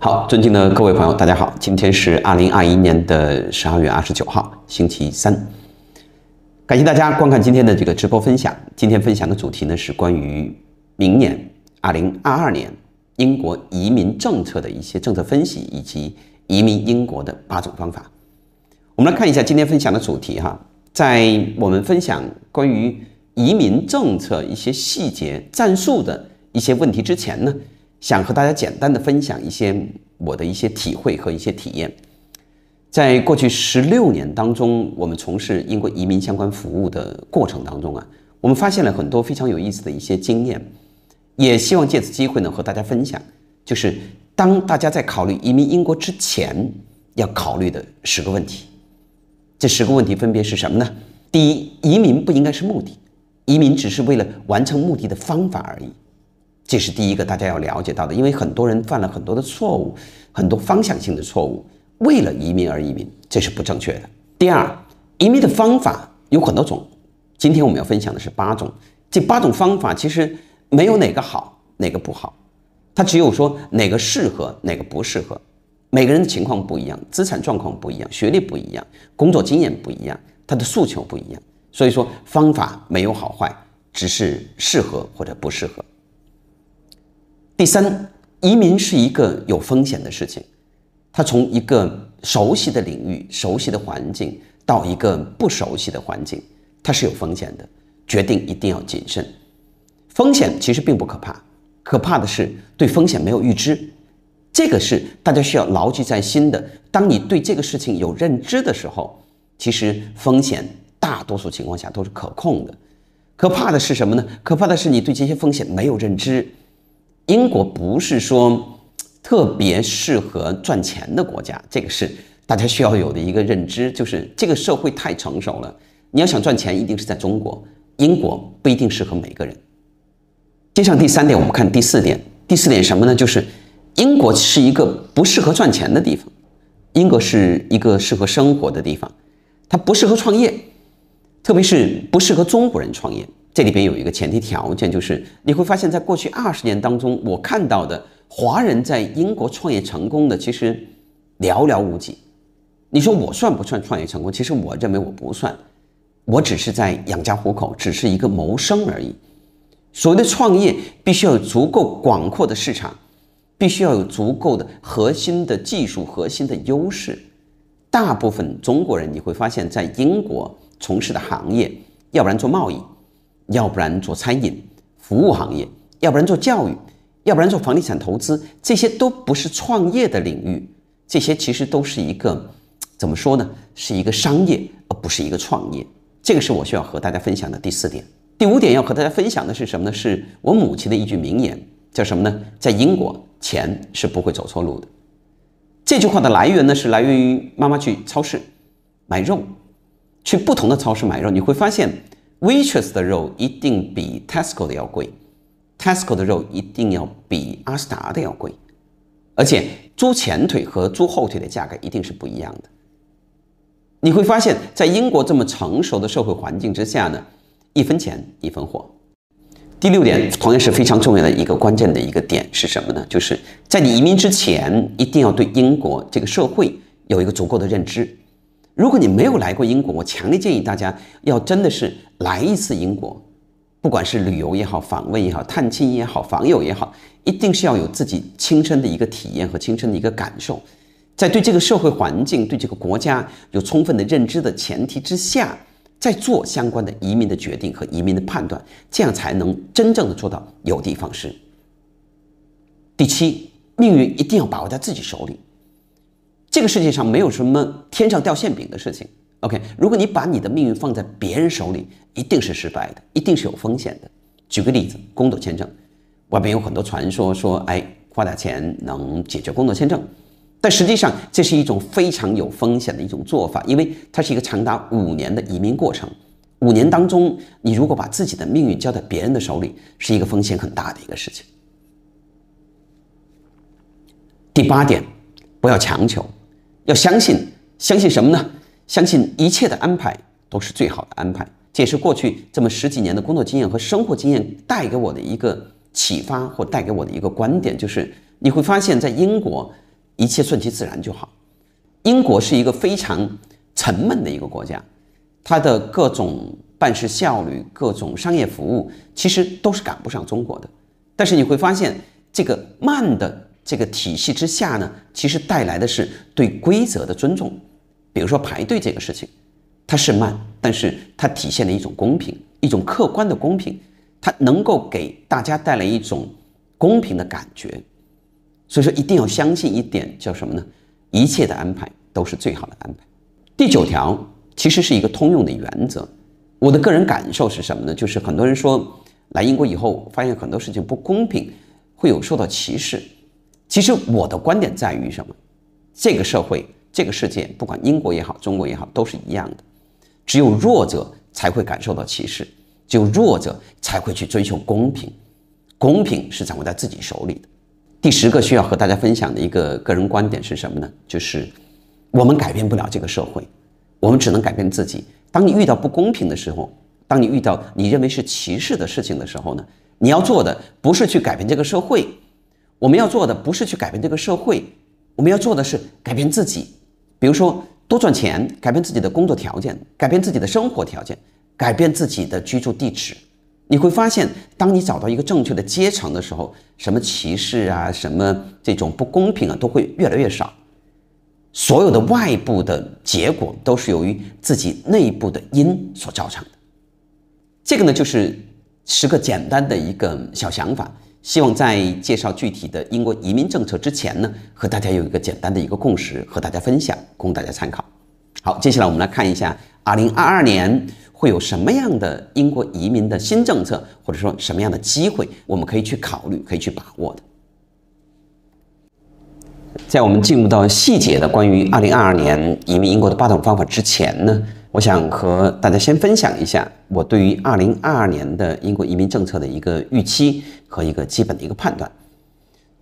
好，尊敬的各位朋友，大家好，今天是二零二一年的十二月二十九号，星期三。感谢大家观看今天的这个直播分享。今天分享的主题呢是关于明年二零二二年英国移民政策的一些政策分析，以及移民英国的八种方法。我们来看一下今天分享的主题哈。在我们分享关于移民政策一些细节、战术的一些问题之前呢？想和大家简单的分享一些我的一些体会和一些体验，在过去十六年当中，我们从事英国移民相关服务的过程当中啊，我们发现了很多非常有意思的一些经验，也希望借此机会呢和大家分享。就是当大家在考虑移民英国之前要考虑的十个问题，这十个问题分别是什么呢？第一，移民不应该是目的，移民只是为了完成目的的方法而已。这是第一个大家要了解到的，因为很多人犯了很多的错误，很多方向性的错误。为了移民而移民，这是不正确的。第二，移民的方法有很多种。今天我们要分享的是八种。这八种方法其实没有哪个好，哪个不好，它只有说哪个适合，哪个不适合。每个人的情况不一样，资产状况不一样，学历不一样，工作经验不一样，他的诉求不一样。所以说方法没有好坏，只是适合或者不适合。第三，移民是一个有风险的事情。它从一个熟悉的领域、熟悉的环境到一个不熟悉的环境，它是有风险的。决定一定要谨慎。风险其实并不可怕，可怕的是对风险没有预知。这个是大家需要牢记在心的。当你对这个事情有认知的时候，其实风险大多数情况下都是可控的。可怕的是什么呢？可怕的是你对这些风险没有认知。英国不是说特别适合赚钱的国家，这个是大家需要有的一个认知，就是这个社会太成熟了，你要想赚钱一定是在中国。英国不一定适合每个人。接上第三点，我们看第四点。第四点什么呢？就是英国是一个不适合赚钱的地方，英国是一个适合生活的地方，它不适合创业，特别是不适合中国人创业。这里边有一个前提条件，就是你会发现，在过去二十年当中，我看到的华人在英国创业成功的其实寥寥无几。你说我算不算创业成功？其实我认为我不算，我只是在养家糊口，只是一个谋生而已。所谓的创业，必须要有足够广阔的市场，必须要有足够的核心的技术、核心的优势。大部分中国人你会发现在英国从事的行业，要不然做贸易。要不然做餐饮服务行业，要不然做教育，要不然做房地产投资，这些都不是创业的领域。这些其实都是一个，怎么说呢？是一个商业，而不是一个创业。这个是我需要和大家分享的第四点。第五点要和大家分享的是什么呢？是我母亲的一句名言，叫什么呢？在英国，钱是不会走错路的。这句话的来源呢，是来源于妈妈去超市买肉，去不同的超市买肉，你会发现。w a i t r e s s 的肉一定比 Tesco 的要贵，Tesco 的肉一定要比阿斯达的要贵，而且猪前腿和猪后腿的价格一定是不一样的。你会发现在英国这么成熟的社会环境之下呢，一分钱一分货。第六点，同样是非常重要的一个关键的一个点是什么呢？就是在你移民之前，一定要对英国这个社会有一个足够的认知。如果你没有来过英国，我强烈建议大家要真的是来一次英国，不管是旅游也好、访问也好、探亲也好、访友也好，一定是要有自己亲身的一个体验和亲身的一个感受，在对这个社会环境、对这个国家有充分的认知的前提之下，再做相关的移民的决定和移民的判断，这样才能真正的做到有的放矢。第七，命运一定要把握在自己手里。这个世界上没有什么天上掉馅饼的事情。OK，如果你把你的命运放在别人手里，一定是失败的，一定是有风险的。举个例子，工作签证，外面有很多传说说，哎，花点钱能解决工作签证，但实际上这是一种非常有风险的一种做法，因为它是一个长达五年的移民过程，五年当中，你如果把自己的命运交在别人的手里，是一个风险很大的一个事情。第八点，不要强求。要相信，相信什么呢？相信一切的安排都是最好的安排。这也是过去这么十几年的工作经验和生活经验带给我的一个启发，或带给我的一个观点，就是你会发现在英国，一切顺其自然就好。英国是一个非常沉闷的一个国家，它的各种办事效率、各种商业服务，其实都是赶不上中国的。但是你会发现，这个慢的。这个体系之下呢，其实带来的是对规则的尊重。比如说排队这个事情，它是慢，但是它体现了一种公平，一种客观的公平，它能够给大家带来一种公平的感觉。所以说，一定要相信一点叫什么呢？一切的安排都是最好的安排。第九条其实是一个通用的原则。我的个人感受是什么呢？就是很多人说来英国以后，发现很多事情不公平，会有受到歧视。其实我的观点在于什么？这个社会，这个世界，不管英国也好，中国也好，都是一样的。只有弱者才会感受到歧视，只有弱者才会去追求公平。公平是掌握在自己手里的。第十个需要和大家分享的一个个人观点是什么呢？就是我们改变不了这个社会，我们只能改变自己。当你遇到不公平的时候，当你遇到你认为是歧视的事情的时候呢？你要做的不是去改变这个社会。我们要做的不是去改变这个社会，我们要做的是改变自己。比如说，多赚钱，改变自己的工作条件，改变自己的生活条件，改变自己的居住地址。你会发现，当你找到一个正确的阶层的时候，什么歧视啊，什么这种不公平啊，都会越来越少。所有的外部的结果都是由于自己内部的因所造成的。这个呢，就是十个简单的一个小想法。希望在介绍具体的英国移民政策之前呢，和大家有一个简单的一个共识，和大家分享，供大家参考。好，接下来我们来看一下，二零二二年会有什么样的英国移民的新政策，或者说什么样的机会，我们可以去考虑，可以去把握的。在我们进入到细节的关于2022年移民英国的八种方法之前呢，我想和大家先分享一下我对于2022年的英国移民政策的一个预期和一个基本的一个判断。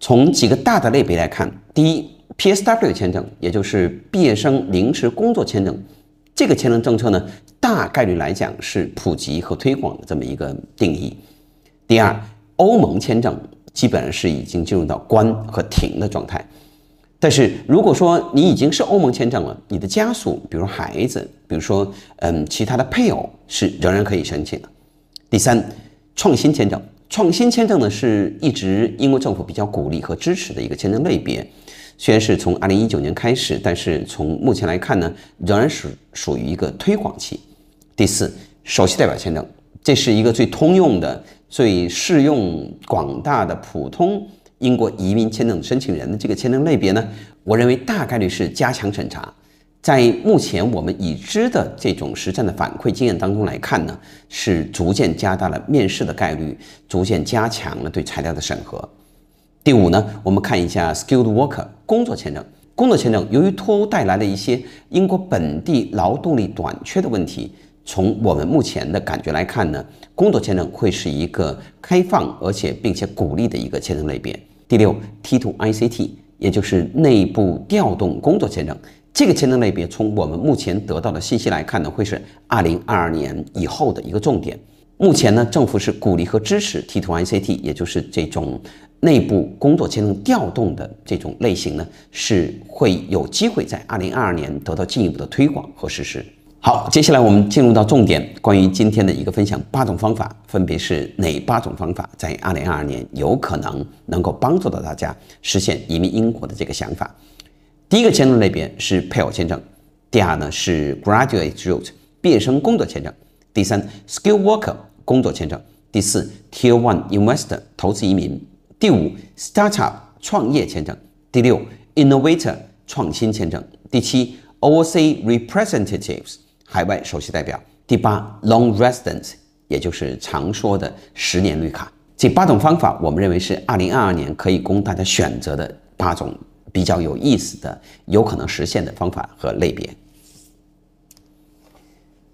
从几个大的类别来看，第一，PSW 签证，也就是毕业生临时工作签证，这个签证政策呢，大概率来讲是普及和推广的这么一个定义。第二，欧盟签证基本上是已经进入到关和停的状态。但是如果说你已经是欧盟签证了，你的家属，比如孩子，比如说嗯其他的配偶是仍然可以申请的。第三，创新签证，创新签证呢是一直英国政府比较鼓励和支持的一个签证类别，虽然是从二零一九年开始，但是从目前来看呢，仍然属属于一个推广期。第四，首席代表签证，这是一个最通用的、最适用广大的普通。英国移民签证申请人的这个签证类别呢，我认为大概率是加强审查。在目前我们已知的这种实战的反馈经验当中来看呢，是逐渐加大了面试的概率，逐渐加强了对材料的审核。第五呢，我们看一下 skilled worker 工作签证。工作签证由于脱欧带来了一些英国本地劳动力短缺的问题。从我们目前的感觉来看呢，工作签证会是一个开放，而且并且鼓励的一个签证类别。第六，T to ICT，也就是内部调动工作签证，这个签证类别从我们目前得到的信息来看呢，会是二零二二年以后的一个重点。目前呢，政府是鼓励和支持 T to ICT，也就是这种内部工作签证调动的这种类型呢，是会有机会在二零二二年得到进一步的推广和实施。好，接下来我们进入到重点，关于今天的一个分享，八种方法分别是哪八种方法，在二零二二年有可能能够帮助到大家实现移民英国的这个想法。第一个签证类别是配偶签证，第二呢是 Graduate Route（ 毕业生工作签证），第三 Skill Worker（ 工作签证），第四 Tier One Investor（ 投资移民），第五 Startup（ 创业签证），第六 Innovator（ 创新签证），第七 o v e r s e a Representatives。海外首席代表第八，Long r e s i d e n c e 也就是常说的十年绿卡。这八种方法，我们认为是二零二二年可以供大家选择的八种比较有意思的、有可能实现的方法和类别。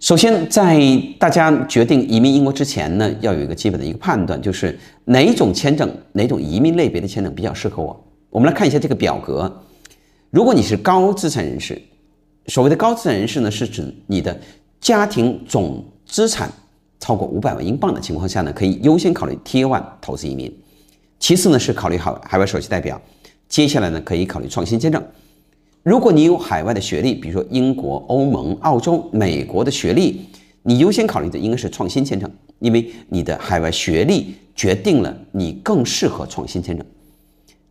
首先，在大家决定移民英国之前呢，要有一个基本的一个判断，就是哪种签证、哪种移民类别的签证比较适合我。我们来看一下这个表格。如果你是高资产人士。所谓的高资产人士呢，是指你的家庭总资产超过五百万英镑的情况下呢，可以优先考虑 T one 投资移民。其次呢，是考虑好海外首席代表。接下来呢，可以考虑创新签证。如果你有海外的学历，比如说英国、欧盟、澳洲、美国的学历，你优先考虑的应该是创新签证，因为你的海外学历决定了你更适合创新签证。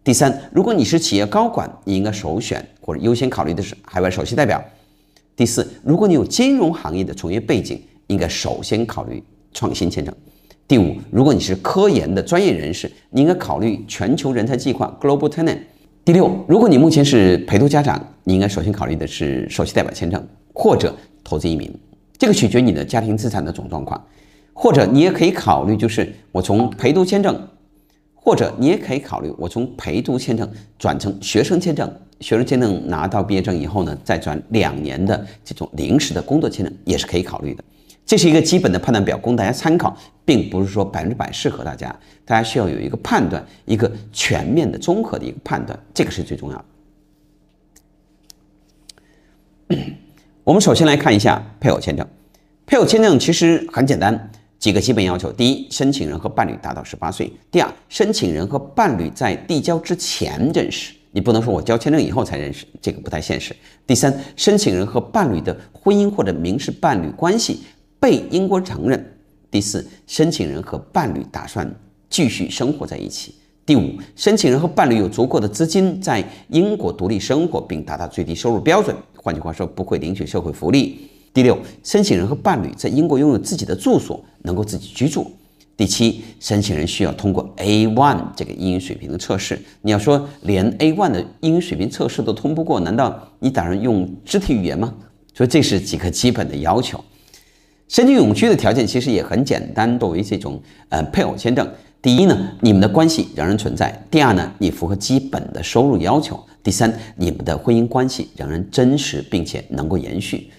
第三，如果你是企业高管，你应该首选或者优先考虑的是海外首席代表。第四，如果你有金融行业的从业背景，应该首先考虑创新签证。第五，如果你是科研的专业人士，你应该考虑全球人才计划 （Global t e n a n t 第六，如果你目前是陪读家长，你应该首先考虑的是首席代表签证或者投资移民，这个取决你的家庭资产的总状况，或者你也可以考虑就是我从陪读签证。或者你也可以考虑，我从陪读签证转成学生签证，学生签证拿到毕业证以后呢，再转两年的这种临时的工作签证也是可以考虑的。这是一个基本的判断表，供大家参考，并不是说百分之百适合大家。大家需要有一个判断，一个全面的、综合的一个判断，这个是最重要的。我们首先来看一下配偶签证，配偶签证其实很简单。几个基本要求：第一，申请人和伴侣达到十八岁；第二，申请人和伴侣在递交之前认识，你不能说我交签证以后才认识，这个不太现实；第三，申请人和伴侣的婚姻或者民事伴侣关系被英国承认；第四，申请人和伴侣打算继续生活在一起；第五，申请人和伴侣有足够的资金在英国独立生活，并达到最低收入标准，换句话说，不会领取社会福利。第六，申请人和伴侣在英国拥有自己的住所，能够自己居住。第七，申请人需要通过 A1 这个英语水平的测试。你要说连 A1 的英语水平测试都通不过，难道你打算用肢体语言吗？所以这是几个基本的要求。申请永居的条件其实也很简单，作为这种呃配偶签证，第一呢，你们的关系仍然存在；第二呢，你符合基本的收入要求；第三，你们的婚姻关系仍然真实并且能够延续。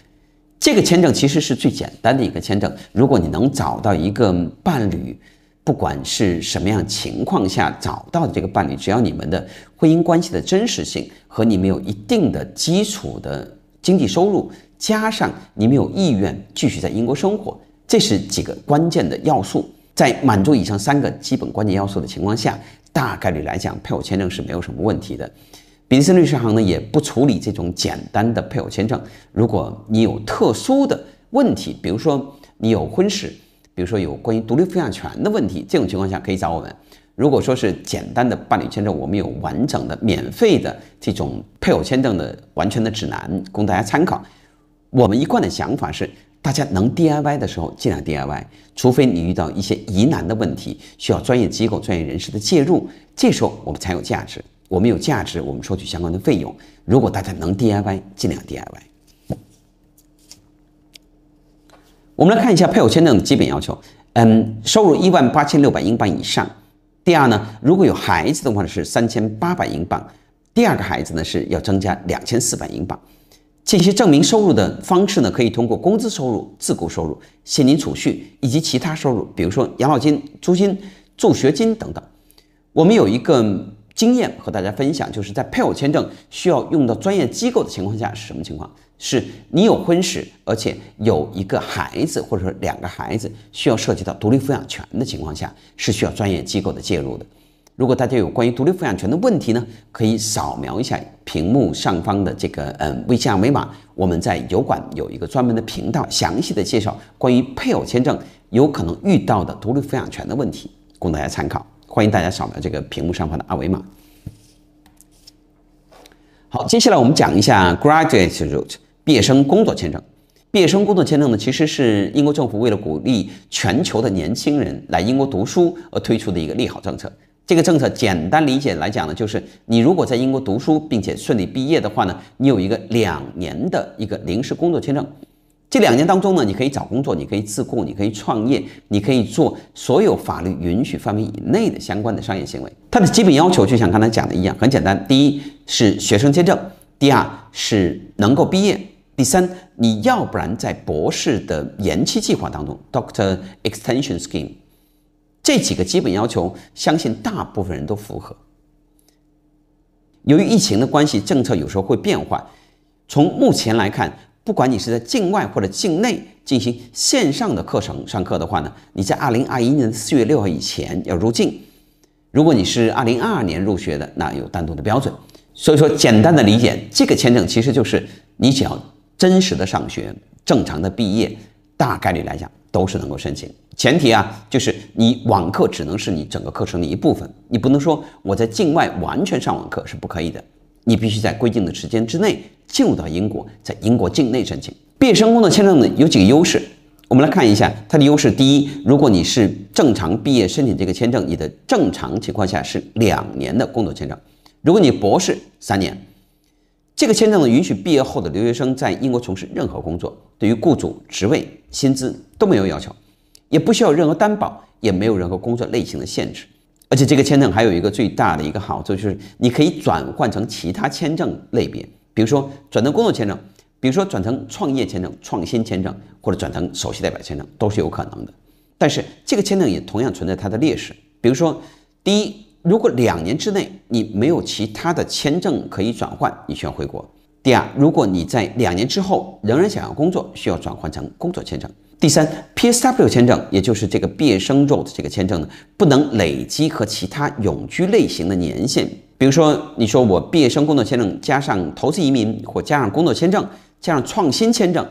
这个签证其实是最简单的一个签证。如果你能找到一个伴侣，不管是什么样情况下找到的这个伴侣，只要你们的婚姻关系的真实性和你们有一定的基础的经济收入，加上你们有意愿继续在英国生活，这是几个关键的要素。在满足以上三个基本关键要素的情况下，大概率来讲，配偶签证是没有什么问题的。比生律师行呢也不处理这种简单的配偶签证。如果你有特殊的问题，比如说你有婚史，比如说有关于独立抚养权的问题，这种情况下可以找我们。如果说是简单的伴侣签证，我们有完整的免费的这种配偶签证的完全的指南供大家参考。我们一贯的想法是，大家能 DIY 的时候尽量 DIY，除非你遇到一些疑难的问题，需要专业机构专业人士的介入，这时候我们才有价值。我们有价值，我们收取相关的费用。如果大家能 DIY，尽量 DIY。我们来看一下配偶签证的基本要求。嗯，收入一万八千六百英镑以上。第二呢，如果有孩子的话是三千八百英镑，第二个孩子呢是要增加两千四百英镑。这些证明收入的方式呢，可以通过工资收入、自雇收入、现金储蓄以及其他收入，比如说养老金、租金、助学金等等。我们有一个。经验和大家分享，就是在配偶签证需要用到专业机构的情况下是什么情况？是你有婚史，而且有一个孩子或者说两个孩子，需要涉及到独立抚养权的情况下，是需要专业机构的介入的。如果大家有关于独立抚养权的问题呢，可以扫描一下屏幕上方的这个嗯微信二维码，我们在油管有一个专门的频道，详细的介绍关于配偶签证有可能遇到的独立抚养权的问题，供大家参考。欢迎大家扫描这个屏幕上方的二维码。好，接下来我们讲一下 Graduate Route 毕业生工作签证。毕业生工作签证呢，其实是英国政府为了鼓励全球的年轻人来英国读书而推出的一个利好政策。这个政策简单理解来讲呢，就是你如果在英国读书并且顺利毕业的话呢，你有一个两年的一个临时工作签证。这两年当中呢，你可以找工作，你可以自雇，你可以创业，你可以做所有法律允许范围以内的相关的商业行为。它的基本要求就像刚才讲的一样，很简单：第一是学生签证，第二是能够毕业，第三你要不然在博士的延期计划当中 （Doctor Extension Scheme）。这几个基本要求，相信大部分人都符合。由于疫情的关系，政策有时候会变化。从目前来看。不管你是在境外或者境内进行线上的课程上课的话呢，你在二零二一年四月六号以前要入境。如果你是二零二二年入学的，那有单独的标准。所以说，简单的理解，这个签证其实就是你只要真实的上学、正常的毕业，大概率来讲都是能够申请。前提啊，就是你网课只能是你整个课程的一部分，你不能说我在境外完全上网课是不可以的，你必须在规定的时间之内。进入到英国，在英国境内申请毕业生工作签证呢，有几个优势，我们来看一下它的优势。第一，如果你是正常毕业申请这个签证，你的正常情况下是两年的工作签证；如果你博士，三年。这个签证呢，允许毕业后的留学生在英国从事任何工作，对于雇主、职位、薪资都没有要求，也不需要任何担保，也没有任何工作类型的限制。而且这个签证还有一个最大的一个好处就是，你可以转换成其他签证类别。比如说转成工作签证，比如说转成创业签证、创新签证，或者转成首席代表签证，都是有可能的。但是这个签证也同样存在它的劣势，比如说，第一，如果两年之内你没有其他的签证可以转换，你需要回国；第二，如果你在两年之后仍然想要工作，需要转换成工作签证；第三，PSW 签证，也就是这个毕业生 road 这个签证呢，不能累积和其他永居类型的年限。比如说，你说我毕业生工作签证加上投资移民，或加上工作签证，加上创新签证，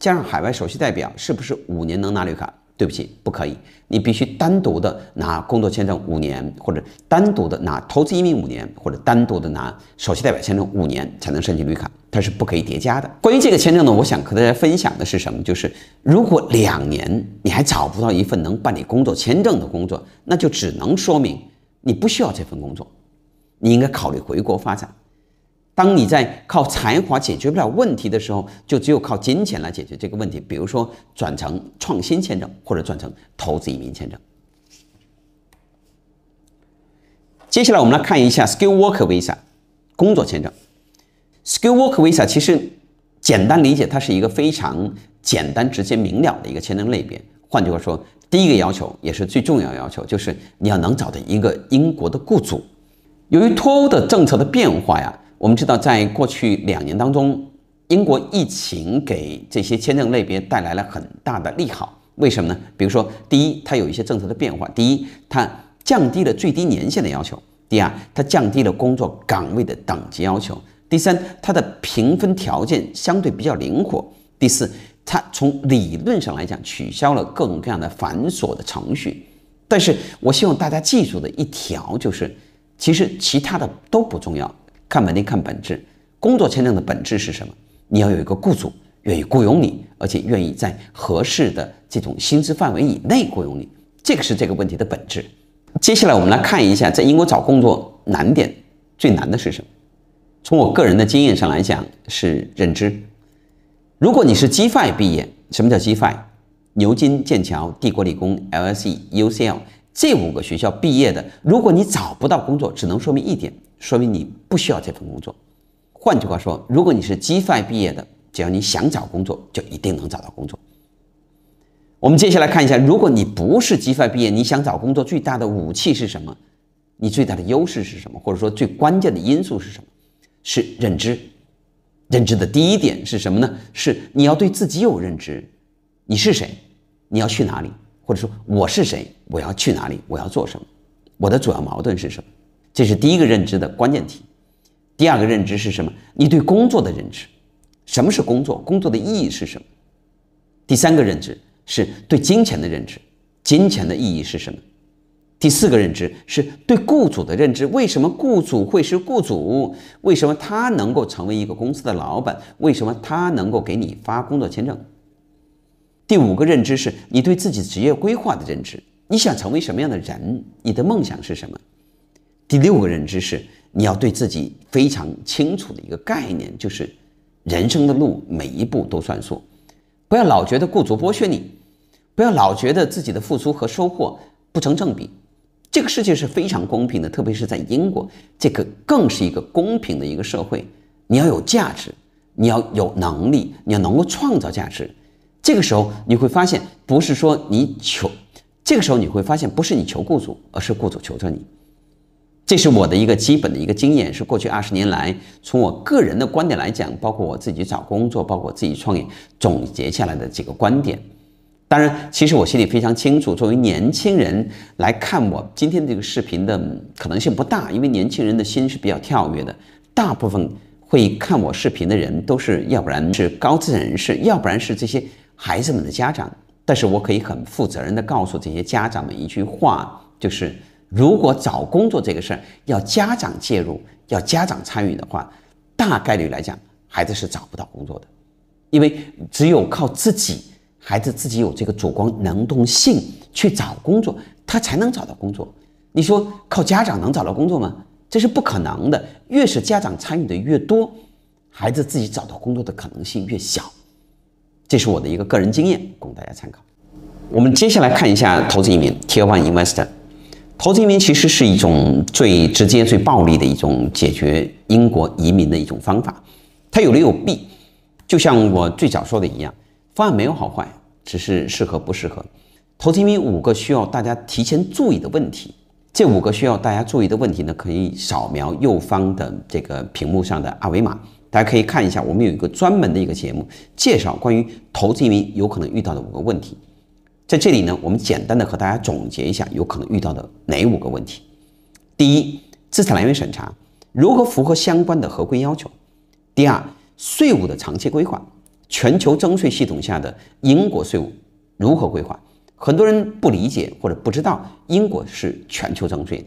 加上海外首席代表，是不是五年能拿绿卡？对不起，不可以。你必须单独的拿工作签证五年，或者单独的拿投资移民五年，或者单独的拿首席代表签证五年才能申请绿卡，它是不可以叠加的。关于这个签证呢，我想和大家分享的是什么？就是如果两年你还找不到一份能办理工作签证的工作，那就只能说明你不需要这份工作。你应该考虑回国发展。当你在靠才华解决不了问题的时候，就只有靠金钱来解决这个问题。比如说，转成创新签证或者转成投资移民签证。接下来我们来看一下 Skill Worker Visa，工作签证。Skill Worker Visa 其实简单理解，它是一个非常简单、直接、明了的一个签证类别。换句话说，第一个要求也是最重要要求，就是你要能找到一个英国的雇主。由于脱欧的政策的变化呀，我们知道，在过去两年当中，英国疫情给这些签证类别带来了很大的利好。为什么呢？比如说，第一，它有一些政策的变化；第一，它降低了最低年限的要求；第二，它降低了工作岗位的等级要求；第三，它的评分条件相对比较灵活；第四，它从理论上来讲取消了各种各样的繁琐的程序。但是我希望大家记住的一条就是。其实其他的都不重要，看门定，看本质。工作签证的本质是什么？你要有一个雇主愿意雇佣你，而且愿意在合适的这种薪资范围以内雇佣你，这个是这个问题的本质。接下来我们来看一下，在英国找工作难点最难的是什么？从我个人的经验上来讲，是认知。如果你是 g f i 毕业，什么叫 g f i 牛津、剑桥、帝国理工、LSE、UCL。这五个学校毕业的，如果你找不到工作，只能说明一点，说明你不需要这份工作。换句话说，如果你是基赛毕业的，只要你想找工作，就一定能找到工作。我们接下来看一下，如果你不是基赛毕业，你想找工作，最大的武器是什么？你最大的优势是什么？或者说最关键的因素是什么？是认知。认知的第一点是什么呢？是你要对自己有认知，你是谁？你要去哪里？或者说我是谁？我要去哪里？我要做什么？我的主要矛盾是什么？这是第一个认知的关键题。第二个认知是什么？你对工作的认知？什么是工作？工作的意义是什么？第三个认知是对金钱的认知，金钱的意义是什么？第四个认知是对雇主的认知。为什么雇主会是雇主？为什么他能够成为一个公司的老板？为什么他能够给你发工作签证？第五个认知是你对自己职业规划的认知，你想成为什么样的人？你的梦想是什么？第六个认知是你要对自己非常清楚的一个概念，就是人生的路每一步都算数，不要老觉得雇主剥削你，不要老觉得自己的付出和收获不成正比。这个世界是非常公平的，特别是在英国，这个更是一个公平的一个社会。你要有价值，你要有能力，你要能够创造价值。这个时候你会发现，不是说你求，这个时候你会发现不是你求雇主，而是雇主求着你。这是我的一个基本的一个经验，是过去二十年来从我个人的观点来讲，包括我自己找工作，包括我自己创业，总结下来的几个观点。当然，其实我心里非常清楚，作为年轻人来看我今天这个视频的可能性不大，因为年轻人的心是比较跳跃的。大部分会看我视频的人，都是要不然是高资产人士，要不然是这些。孩子们的家长，但是我可以很负责任地告诉这些家长们一句话，就是如果找工作这个事儿要家长介入、要家长参与的话，大概率来讲，孩子是找不到工作的，因为只有靠自己，孩子自己有这个主观能动性去找工作，他才能找到工作。你说靠家长能找到工作吗？这是不可能的。越是家长参与的越多，孩子自己找到工作的可能性越小。这是我的一个个人经验，供大家参考。我们接下来看一下投资移民 （Tier One Investor）。投资移民其实是一种最直接、最暴力的一种解决英国移民的一种方法。它有利有弊，就像我最早说的一样，方案没有好坏，只是适合不适合。投资移民五个需要大家提前注意的问题，这五个需要大家注意的问题呢，可以扫描右方的这个屏幕上的二维码。大家可以看一下，我们有一个专门的一个节目，介绍关于投资移民有可能遇到的五个问题。在这里呢，我们简单的和大家总结一下有可能遇到的哪五个问题。第一，资产来源审查，如何符合相关的合规要求？第二，税务的长期规划，全球征税系统下的英国税务如何规划？很多人不理解或者不知道英国是全球征税的，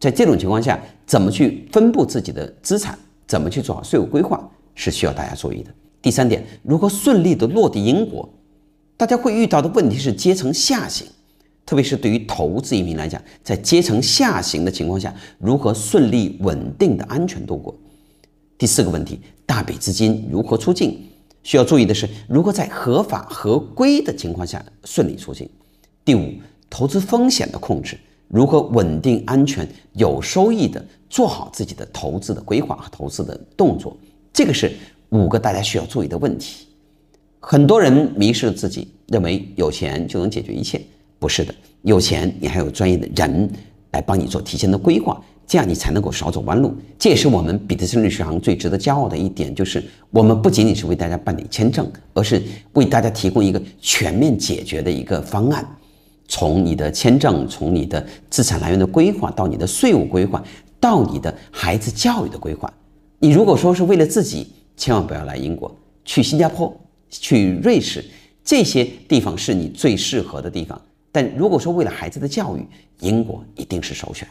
在这种情况下，怎么去分布自己的资产？怎么去做好税务规划是需要大家注意的。第三点，如何顺利的落地英国，大家会遇到的问题是阶层下行，特别是对于投资移民来讲，在阶层下行的情况下，如何顺利、稳定、的安全度过？第四个问题，大笔资金如何出境？需要注意的是，如何在合法合规的情况下顺利出境？第五，投资风险的控制。如何稳定、安全、有收益的做好自己的投资的规划和投资的动作？这个是五个大家需要注意的问题。很多人迷失了自己，认为有钱就能解决一切，不是的。有钱，你还有专业的人来帮你做提前的规划，这样你才能够少走弯路。这也是我们彼得森律师行最值得骄傲的一点，就是我们不仅仅是为大家办理签证，而是为大家提供一个全面解决的一个方案。从你的签证，从你的资产来源的规划，到你的税务规划，到你的孩子教育的规划，你如果说是为了自己，千万不要来英国、去新加坡、去瑞士，这些地方是你最适合的地方。但如果说为了孩子的教育，英国一定是首选。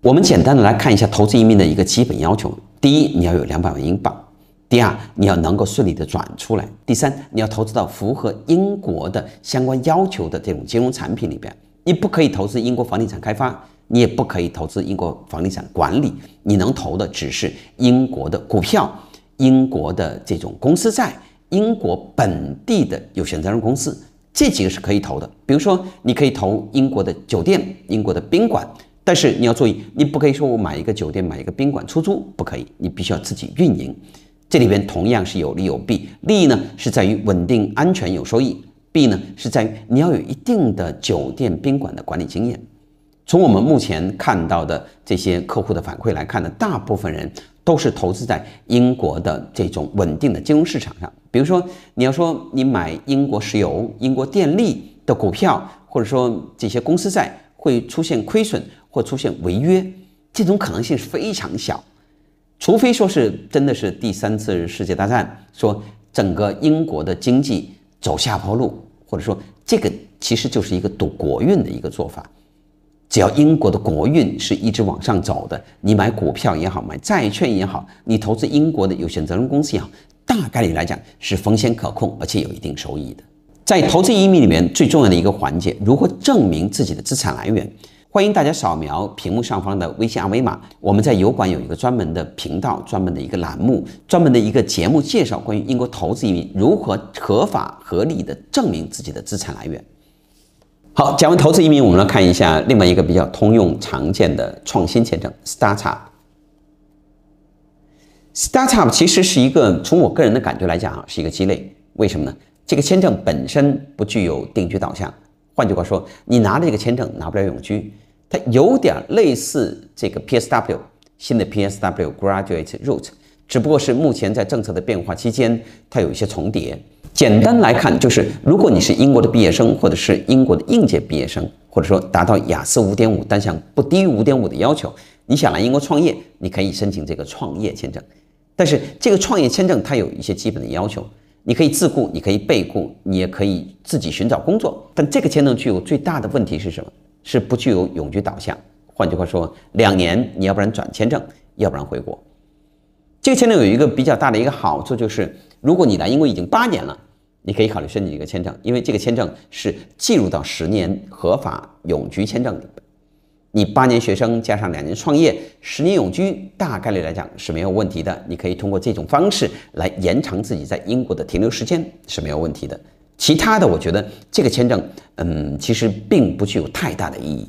我们简单的来看一下投资移民的一个基本要求：第一，你要有两百万英镑。第二，你要能够顺利的转出来。第三，你要投资到符合英国的相关要求的这种金融产品里边。你不可以投资英国房地产开发，你也不可以投资英国房地产管理。你能投的只是英国的股票、英国的这种公司债、英国本地的有限责任公司，这几个是可以投的。比如说，你可以投英国的酒店、英国的宾馆，但是你要注意，你不可以说我买一个酒店、买一个宾馆出租，不可以，你必须要自己运营。这里边同样是有利有弊，利呢是在于稳定、安全、有收益；弊呢是在于你要有一定的酒店宾馆的管理经验。从我们目前看到的这些客户的反馈来看呢，大部分人都是投资在英国的这种稳定的金融市场上，比如说你要说你买英国石油、英国电力的股票，或者说这些公司债会出现亏损或出现违约，这种可能性非常小。除非说是真的是第三次世界大战，说整个英国的经济走下坡路，或者说这个其实就是一个赌国运的一个做法。只要英国的国运是一直往上走的，你买股票也好，买债券也好，你投资英国的有限责任公司也好，大概率来讲是风险可控，而且有一定收益的。在投资移民里面最重要的一个环节，如何证明自己的资产来源？欢迎大家扫描屏幕上方的微信二维码。我们在油管有一个专门的频道、专门的一个栏目、专门的一个节目，介绍关于英国投资移民如何合法合理的证明自己的资产来源。好，讲完投资移民，我们来看一下另外一个比较通用常见的创新签证，startup。startup 其实是一个从我个人的感觉来讲啊，是一个鸡肋。为什么呢？这个签证本身不具有定居导向，换句话说，你拿这个签证拿不了永居。它有点类似这个 PSW，新的 PSW Graduate Route，只不过是目前在政策的变化期间，它有一些重叠。简单来看，就是如果你是英国的毕业生，或者是英国的应届毕业生，或者说达到雅思五点五单项不低于五点五的要求，你想来英国创业，你可以申请这个创业签证。但是这个创业签证它有一些基本的要求，你可以自雇，你可以被雇，你也可以自己寻找工作。但这个签证具有最大的问题是什么？是不具有永居导向，换句话说，两年你要不然转签证，要不然回国。这个签证有一个比较大的一个好处就是，如果你来英国已经八年了，你可以考虑申请一个签证，因为这个签证是进入到十年合法永居签证里。你八年学生加上两年创业，十年永居大概率来讲是没有问题的。你可以通过这种方式来延长自己在英国的停留时间是没有问题的。其他的，我觉得这个签证，嗯，其实并不具有太大的意义。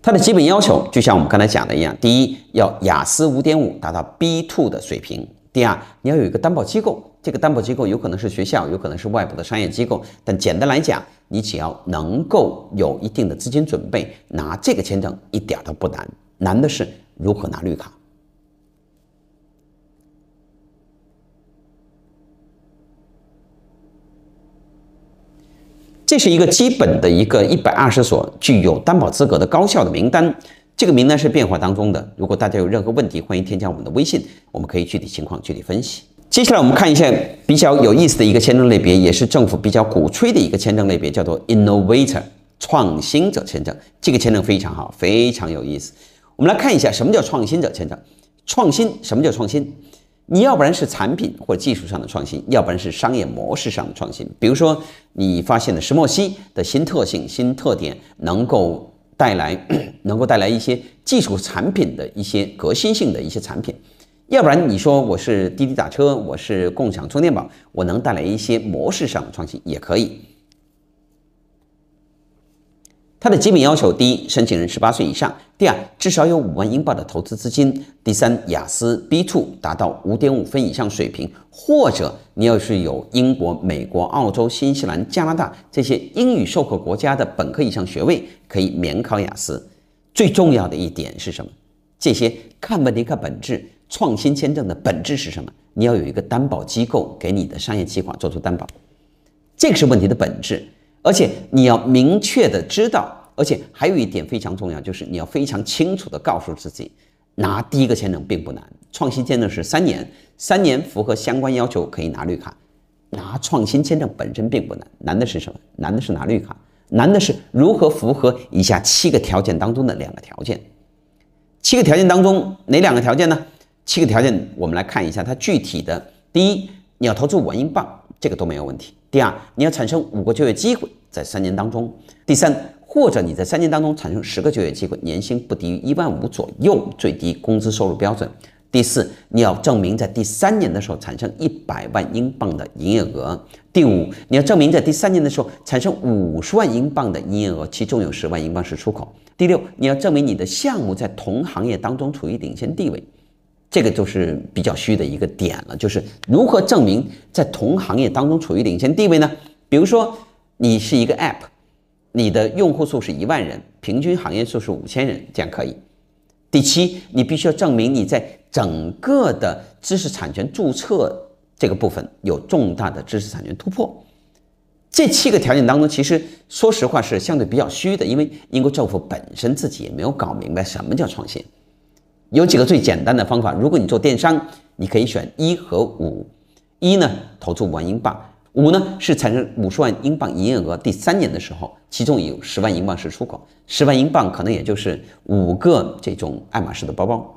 它的基本要求就像我们刚才讲的一样：，第一，要雅思五点五达到 B two 的水平；，第二，你要有一个担保机构，这个担保机构有可能是学校，有可能是外部的商业机构。但简单来讲，你只要能够有一定的资金准备，拿这个签证一点都不难。难的是如何拿绿卡。这是一个基本的一个一百二十所具有担保资格的高校的名单，这个名单是变化当中的。如果大家有任何问题，欢迎添加我们的微信，我们可以具体情况具体分析。接下来我们看一下比较有意思的一个签证类别，也是政府比较鼓吹的一个签证类别，叫做 Innovator 创新者签证。这个签证非常好，非常有意思。我们来看一下什么叫创新者签证，创新，什么叫创新？你要不然是产品或技术上的创新，要不然是商业模式上的创新。比如说，你发现了石墨烯的新特性、新特点，能够带来 能够带来一些技术产品的一些革新性的一些产品；要不然你说我是滴滴打车，我是共享充电宝，我能带来一些模式上的创新也可以。它的基本要求：第一，申请人十八岁以上；第二，至少有五万英镑的投资资金；第三，雅思 B two 达到五点五分以上水平，或者你要是有英国、美国、澳洲、新西兰、加拿大这些英语授课国家的本科以上学位，可以免考雅思。最重要的一点是什么？这些看问题看本质，创新签证的本质是什么？你要有一个担保机构给你的商业计划做出担保，这个是问题的本质。而且你要明确的知道，而且还有一点非常重要，就是你要非常清楚的告诉自己，拿第一个签证并不难。创新签证是三年，三年符合相关要求可以拿绿卡。拿创新签证本身并不难，难的是什么？难的是拿绿卡，难的是如何符合以下七个条件当中的两个条件。七个条件当中哪两个条件呢？七个条件我们来看一下它具体的：第一，你要投资五万英镑，这个都没有问题；第二，你要产生五个就业机会。在三年当中，第三，或者你在三年当中产生十个就业机会，年薪不低于一万五左右最低工资收入标准。第四，你要证明在第三年的时候产生一百万英镑的营业额。第五，你要证明在第三年的时候产生五十万英镑的营业额，其中有十万英镑是出口。第六，你要证明你的项目在同行业当中处于领先地位。这个就是比较虚的一个点了，就是如何证明在同行业当中处于领先地位呢？比如说。你是一个 App，你的用户数是一万人，平均行业数是五千人，这样可以。第七，你必须要证明你在整个的知识产权注册这个部分有重大的知识产权突破。这七个条件当中，其实说实话是相对比较虚的，因为英国政府本身自己也没有搞明白什么叫创新。有几个最简单的方法，如果你做电商，你可以选一和五。一呢，投出五万英镑。五呢是产生五十万英镑营业额第三年的时候，其中有十万英镑是出口，十万英镑可能也就是五个这种爱马仕的包包。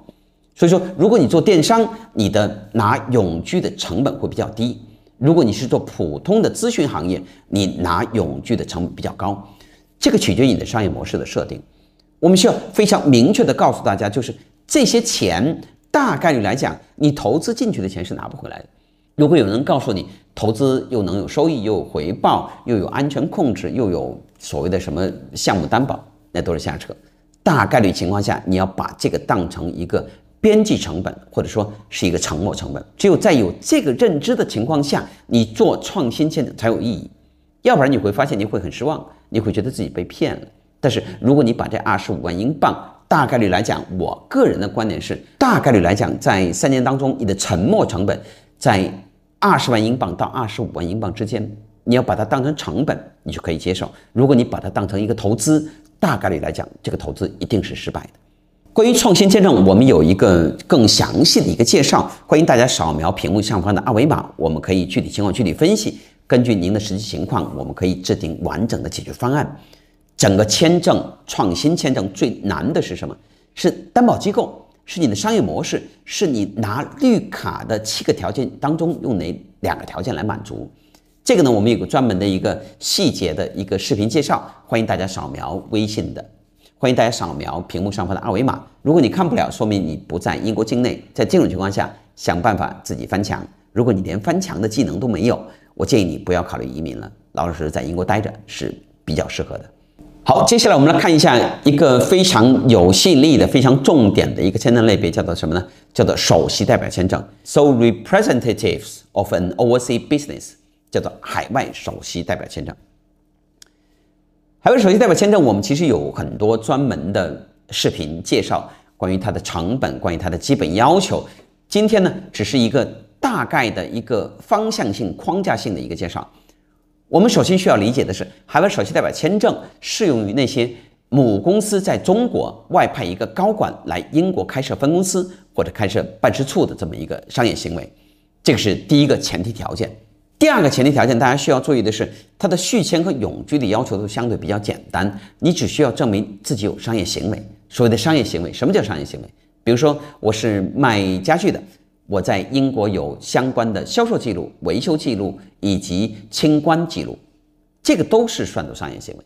所以说，如果你做电商，你的拿永居的成本会比较低；如果你是做普通的咨询行业，你拿永居的成本比较高。这个取决于你的商业模式的设定。我们需要非常明确的告诉大家，就是这些钱大概率来讲，你投资进去的钱是拿不回来的。如果有人告诉你投资又能有收益、又有回报、又有安全控制、又有所谓的什么项目担保，那都是瞎扯。大概率情况下，你要把这个当成一个边际成本，或者说是一个沉没成本。只有在有这个认知的情况下，你做创新性才有意义。要不然你会发现你会很失望，你会觉得自己被骗了。但是如果你把这二十五万英镑，大概率来讲，我个人的观点是，大概率来讲，在三年当中，你的沉没成本。在二十万英镑到二十五万英镑之间，你要把它当成成本，你就可以接受。如果你把它当成一个投资，大概率来讲，这个投资一定是失败的。关于创新签证，我们有一个更详细的一个介绍。欢迎大家扫描屏幕上方的二维码，我们可以具体情况具体分析，根据您的实际情况，我们可以制定完整的解决方案。整个签证创新签证最难的是什么？是担保机构。是你的商业模式，是你拿绿卡的七个条件当中用哪两个条件来满足？这个呢，我们有个专门的一个细节的一个视频介绍，欢迎大家扫描微信的，欢迎大家扫描屏幕上方的二维码。如果你看不了，说明你不在英国境内，在这种情况下想办法自己翻墙。如果你连翻墙的技能都没有，我建议你不要考虑移民了，老老实实在英国待着是比较适合的。好，接下来我们来看一下一个非常有吸引力的、非常重点的一个签证类别，叫做什么呢？叫做首席代表签证，so representatives of an overseas business，叫做海外首席代表签证。海外首席代表签证，我们其实有很多专门的视频介绍，关于它的成本，关于它的基本要求。今天呢，只是一个大概的一个方向性、框架性的一个介绍。我们首先需要理解的是，海外首席代表签证适用于那些母公司在中国外派一个高管来英国开设分公司或者开设办事处的这么一个商业行为，这个是第一个前提条件。第二个前提条件，大家需要注意的是，它的续签和永居的要求都相对比较简单，你只需要证明自己有商业行为。所谓的商业行为，什么叫商业行为？比如说，我是卖家具的。我在英国有相关的销售记录、维修记录以及清关记录，这个都是算作商业行为。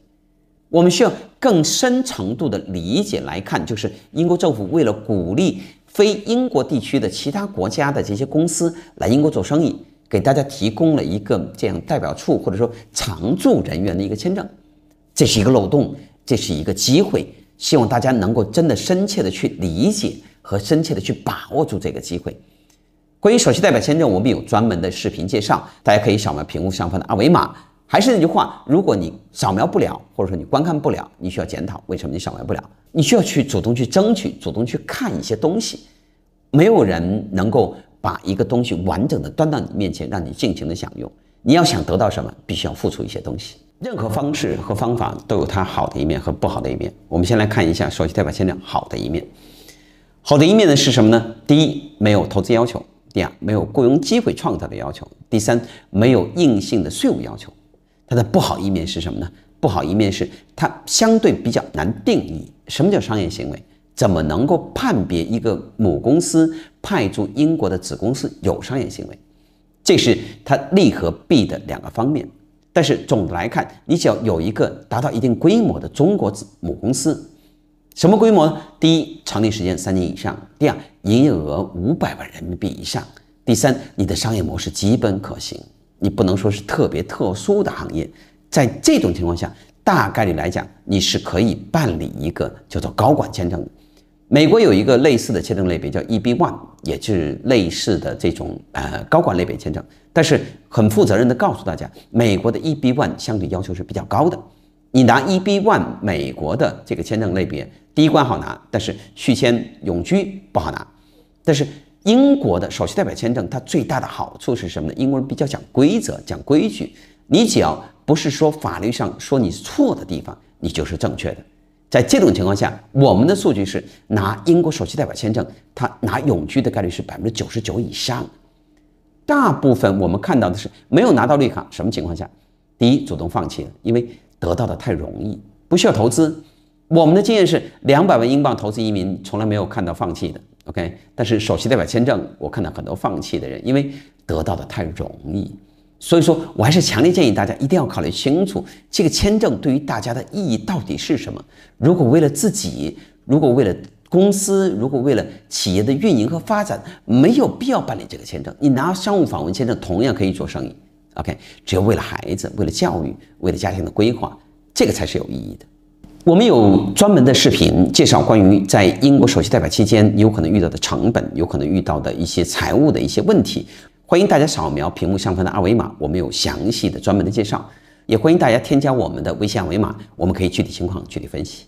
我们需要更深程度的理解来看，就是英国政府为了鼓励非英国地区的其他国家的这些公司来英国做生意，给大家提供了一个这样代表处或者说常驻人员的一个签证，这是一个漏洞，这是一个机会。希望大家能够真的深切的去理解和深切的去把握住这个机会。关于首席代表签证，我们有专门的视频介绍，大家可以扫描屏幕上方的二维码。还是那句话，如果你扫描不了，或者说你观看不了，你需要检讨为什么你扫描不了，你需要去主动去争取，主动去看一些东西。没有人能够把一个东西完整的端到你面前，让你尽情的享用。你要想得到什么，必须要付出一些东西。任何方式和方法都有它好的一面和不好的一面。我们先来看一下首席代表签证好的一面。好的一面呢是什么呢？第一，没有投资要求。第二，没有雇佣机会创造的要求；第三，没有硬性的税务要求。它的不好一面是什么呢？不好一面是它相对比较难定义。什么叫商业行为？怎么能够判别一个母公司派驻英国的子公司有商业行为？这是它利和弊的两个方面。但是总的来看，你只要有一个达到一定规模的中国子母公司。什么规模？呢？第一，成立时间三年以上；第二，营业额五百万人民币以上；第三，你的商业模式基本可行，你不能说是特别特殊的行业。在这种情况下，大概率来讲，你是可以办理一个叫做高管签证。的。美国有一个类似的签证类别叫 e b One，也就是类似的这种呃高管类别签证。但是很负责任的告诉大家，美国的 e b One 相对要求是比较高的。你拿 e b one 美国的这个签证类别，第一关好拿，但是续签永居不好拿。但是英国的首席代表签证，它最大的好处是什么呢？英国人比较讲规则、讲规矩。你只要不是说法律上说你是错的地方，你就是正确的。在这种情况下，我们的数据是拿英国首席代表签证，他拿永居的概率是百分之九十九以上。大部分我们看到的是没有拿到绿卡，什么情况下？第一，主动放弃了，因为。得到的太容易，不需要投资。我们的经验是，两百万英镑投资移民从来没有看到放弃的。OK，但是首席代表签证，我看到很多放弃的人，因为得到的太容易。所以说我还是强烈建议大家一定要考虑清楚，这个签证对于大家的意义到底是什么。如果为了自己，如果为了公司，如果为了企业的运营和发展，没有必要办理这个签证。你拿商务访问签证同样可以做生意。OK，只有为了孩子，为了教育，为了家庭的规划，这个才是有意义的。我们有专门的视频介绍关于在英国首席代表期间有可能遇到的成本，有可能遇到的一些财务的一些问题。欢迎大家扫描屏幕上方的二维码，我们有详细的专门的介绍。也欢迎大家添加我们的微信二维码，我们可以具体情况具体分析。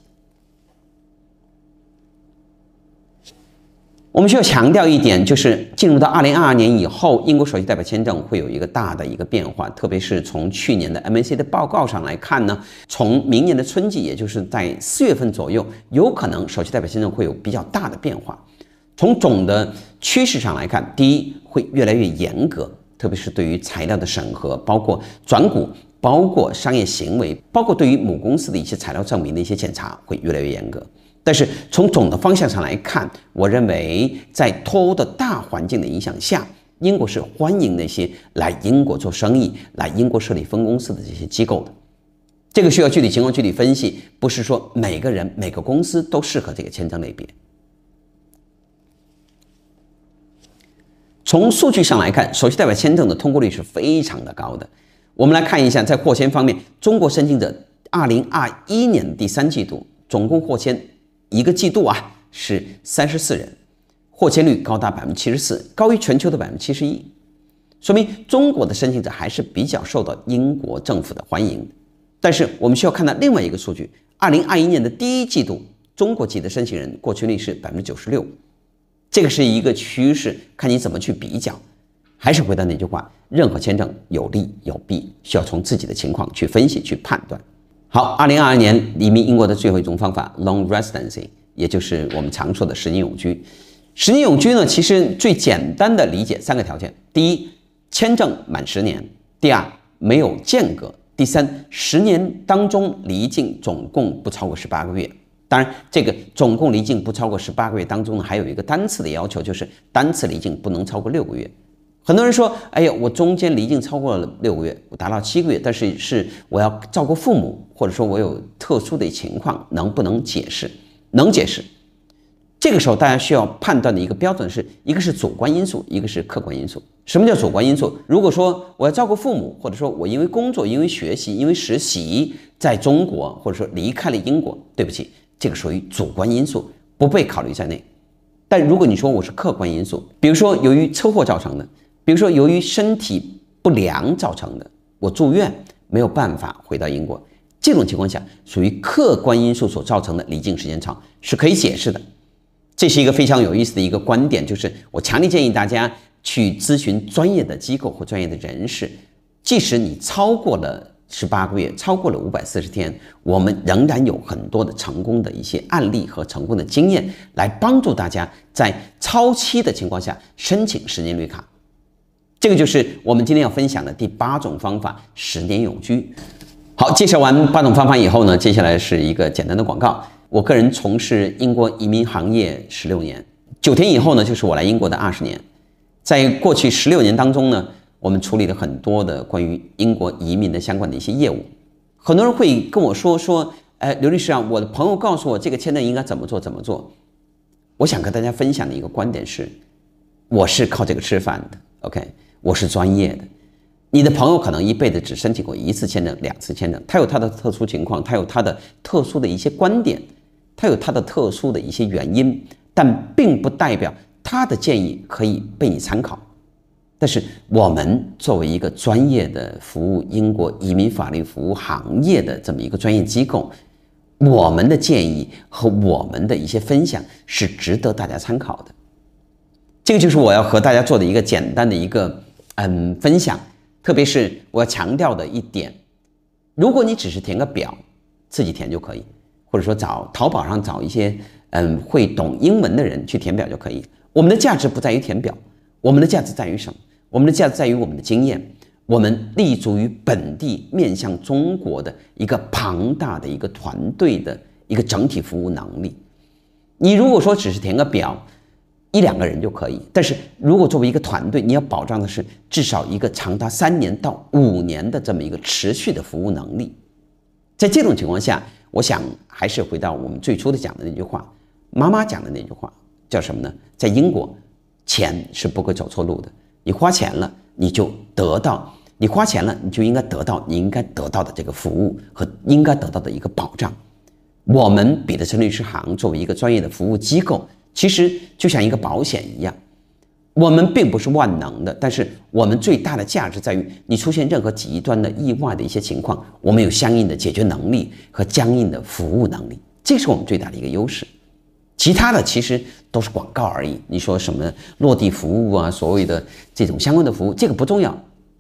我们需要强调一点，就是进入到二零二二年以后，英国首席代表签证会有一个大的一个变化。特别是从去年的 MAC 的报告上来看呢，从明年的春季，也就是在四月份左右，有可能首席代表签证会有比较大的变化。从总的趋势上来看，第一会越来越严格，特别是对于材料的审核，包括转股，包括商业行为，包括对于母公司的一些材料证明的一些检查，会越来越严格。但是从总的方向上来看，我认为在脱欧的大环境的影响下，英国是欢迎那些来英国做生意、来英国设立分公司的这些机构的。这个需要具体情况具体分析，不是说每个人、每个公司都适合这个签证类别。从数据上来看，首席代表签证的通过率是非常的高的。我们来看一下，在获签方面，中国申请者二零二一年第三季度总共获签。一个季度啊是三十四人，获签率高达百分之七十四，高于全球的百分之七十一，说明中国的申请者还是比较受到英国政府的欢迎。但是我们需要看到另外一个数据：二零二一年的第一季度，中国籍的申请人过去率是百分之九十六，这个是一个趋势，看你怎么去比较。还是回到那句话，任何签证有利有弊，需要从自己的情况去分析去判断。好，二零二二年移民英国的最后一种方法，long residency，也就是我们常说的十年永居。十年永居呢，其实最简单的理解三个条件：第一，签证满十年；第二，没有间隔；第三，十年当中离境总共不超过十八个月。当然，这个总共离境不超过十八个月当中呢，还有一个单次的要求，就是单次离境不能超过六个月。很多人说：“哎呀，我中间离境超过了六个月，我达到七个月，但是是我要照顾父母，或者说我有特殊的情况，能不能解释？能解释。这个时候大家需要判断的一个标准是一个是主观因素，一个是客观因素。什么叫主观因素？如果说我要照顾父母，或者说我因为工作、因为学习、因为实习在中国，或者说离开了英国，对不起，这个属于主观因素，不被考虑在内。但如果你说我是客观因素，比如说由于车祸造成的。”比如说，由于身体不良造成的，我住院没有办法回到英国，这种情况下属于客观因素所造成的离境时间长是可以解释的。这是一个非常有意思的一个观点，就是我强烈建议大家去咨询专业的机构或专业的人士。即使你超过了十八个月，超过了五百四十天，我们仍然有很多的成功的一些案例和成功的经验来帮助大家在超期的情况下申请十年绿卡。这个就是我们今天要分享的第八种方法，十年永居。好，介绍完八种方法以后呢，接下来是一个简单的广告。我个人从事英国移民行业十六年，九天以后呢，就是我来英国的二十年。在过去十六年当中呢，我们处理了很多的关于英国移民的相关的一些业务。很多人会跟我说说，哎，刘律师啊，我的朋友告诉我这个签证应该怎么做怎么做。我想跟大家分享的一个观点是，我是靠这个吃饭的。OK。我是专业的，你的朋友可能一辈子只申请过一次签证、两次签证，他有他的特殊情况，他有他的特殊的一些观点，他有他的特殊的一些原因，但并不代表他的建议可以被你参考。但是我们作为一个专业的服务英国移民法律服务行业的这么一个专业机构，我们的建议和我们的一些分享是值得大家参考的。这个就是我要和大家做的一个简单的一个。嗯，分享，特别是我要强调的一点，如果你只是填个表，自己填就可以，或者说找淘宝上找一些嗯会懂英文的人去填表就可以。我们的价值不在于填表，我们的价值在于什么？我们的价值在于我们的经验，我们立足于本地，面向中国的一个庞大的一个团队的一个整体服务能力。你如果说只是填个表。一两个人就可以，但是如果作为一个团队，你要保障的是至少一个长达三年到五年的这么一个持续的服务能力。在这种情况下，我想还是回到我们最初的讲的那句话，妈妈讲的那句话叫什么呢？在英国，钱是不会走错路的。你花钱了，你就得到；你花钱了，你就应该得到你应该得到的这个服务和应该得到的一个保障。我们彼得森律师行作为一个专业的服务机构。其实就像一个保险一样，我们并不是万能的，但是我们最大的价值在于，你出现任何极端的意外的一些情况，我们有相应的解决能力和相应的服务能力，这是我们最大的一个优势。其他的其实都是广告而已。你说什么落地服务啊，所谓的这种相关的服务，这个不重要，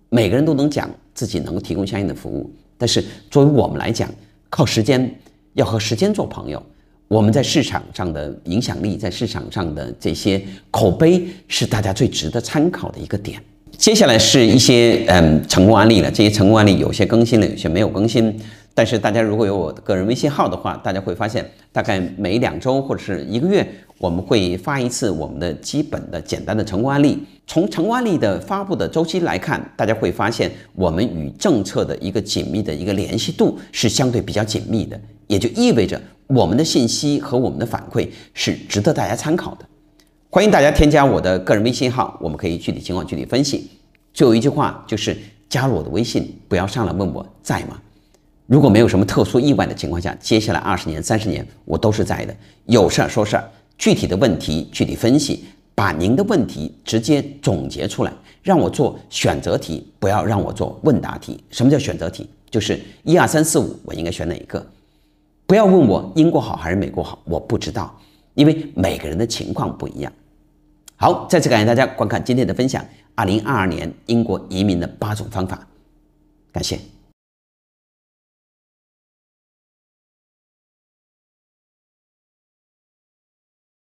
每个人都能讲自己能够提供相应的服务，但是作为我们来讲，靠时间，要和时间做朋友。我们在市场上的影响力，在市场上的这些口碑是大家最值得参考的一个点。接下来是一些嗯成功案例了。这些成功案例有些更新了，有些没有更新。但是大家如果有我的个人微信号的话，大家会发现，大概每两周或者是一个月，我们会发一次我们的基本的简单的成功案例。从成功案例的发布的周期来看，大家会发现我们与政策的一个紧密的一个联系度是相对比较紧密的，也就意味着。我们的信息和我们的反馈是值得大家参考的，欢迎大家添加我的个人微信号，我们可以具体情况具体分析。最后一句话就是加入我的微信，不要上来问我在吗？如果没有什么特殊意外的情况下，接下来二十年、三十年，我都是在的。有事儿说事儿，具体的问题具体分析，把您的问题直接总结出来，让我做选择题，不要让我做问答题。什么叫选择题？就是一二三四五，我应该选哪一个？不要问我英国好还是美国好，我不知道，因为每个人的情况不一样。好，再次感谢大家观看今天的分享。二零二二年英国移民的八种方法，感谢。